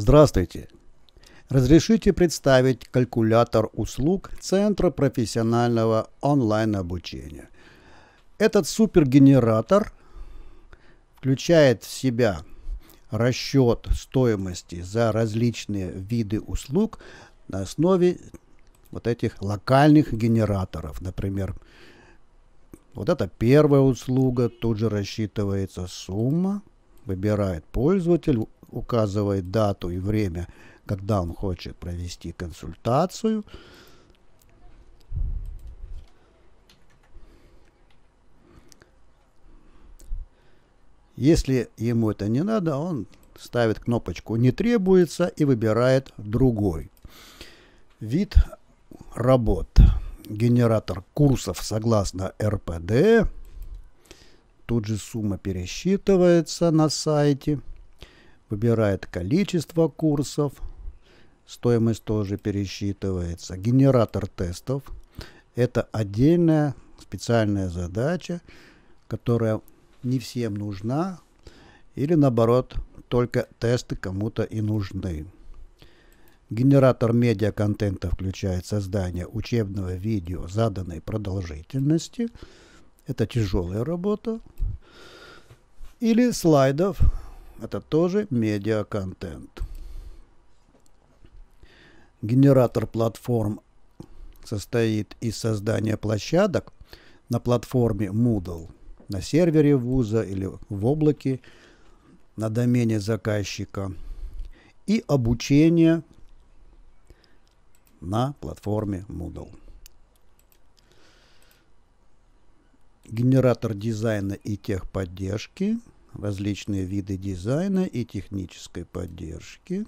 Здравствуйте! Разрешите представить калькулятор услуг Центра профессионального онлайн-обучения. Этот супергенератор включает в себя расчет стоимости за различные виды услуг на основе вот этих локальных генераторов. Например, вот эта первая услуга, тут же рассчитывается сумма, выбирает пользователь, указывает дату и время, когда он хочет провести консультацию. Если ему это не надо, он ставит кнопочку «Не требуется» и выбирает другой вид работ. Генератор курсов согласно РПД. Тут же сумма пересчитывается на сайте – выбирает количество курсов, стоимость тоже пересчитывается, генератор тестов. Это отдельная специальная задача, которая не всем нужна, или наоборот, только тесты кому-то и нужны. Генератор медиа-контента включает создание учебного видео заданной продолжительности. Это тяжелая работа. Или слайдов это тоже медиа-контент. Генератор платформ состоит из создания площадок на платформе Moodle, на сервере вуза или в облаке, на домене заказчика и обучение на платформе Moodle. Генератор дизайна и техподдержки – различные виды дизайна и технической поддержки.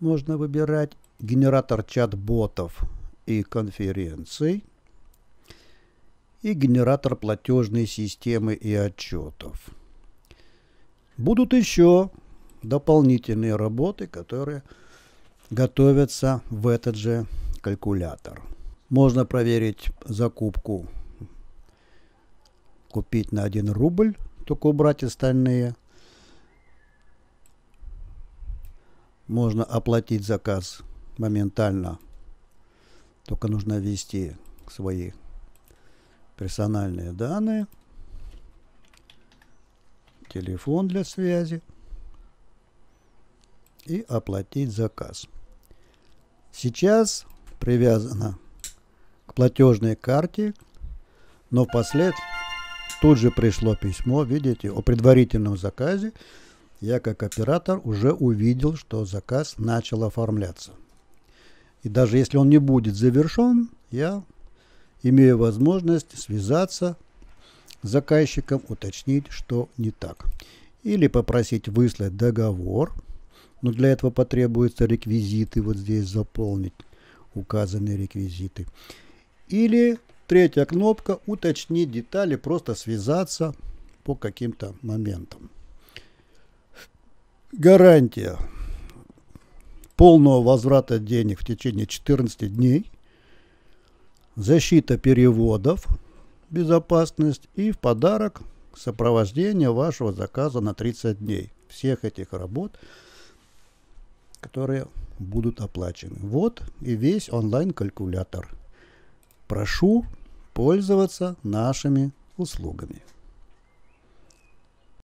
Можно выбирать генератор чат-ботов и конференций и генератор платежной системы и отчетов. Будут еще дополнительные работы, которые готовятся в этот же калькулятор. Можно проверить закупку, купить на 1 рубль только убрать остальные. Можно оплатить заказ моментально. Только нужно ввести свои персональные данные. Телефон для связи. И оплатить заказ. Сейчас привязано к платежной карте, но впоследствии тут же пришло письмо, видите, о предварительном заказе. Я как оператор уже увидел, что заказ начал оформляться. И даже если он не будет завершен, я имею возможность связаться с заказчиком, уточнить, что не так. Или попросить выслать договор, но для этого потребуются реквизиты, вот здесь заполнить указанные реквизиты. Или Третья кнопка – уточнить детали, просто связаться по каким-то моментам. Гарантия полного возврата денег в течение 14 дней, защита переводов, безопасность и в подарок сопровождение вашего заказа на 30 дней. Всех этих работ, которые будут оплачены. Вот и весь онлайн-калькулятор прошу пользоваться нашими услугами.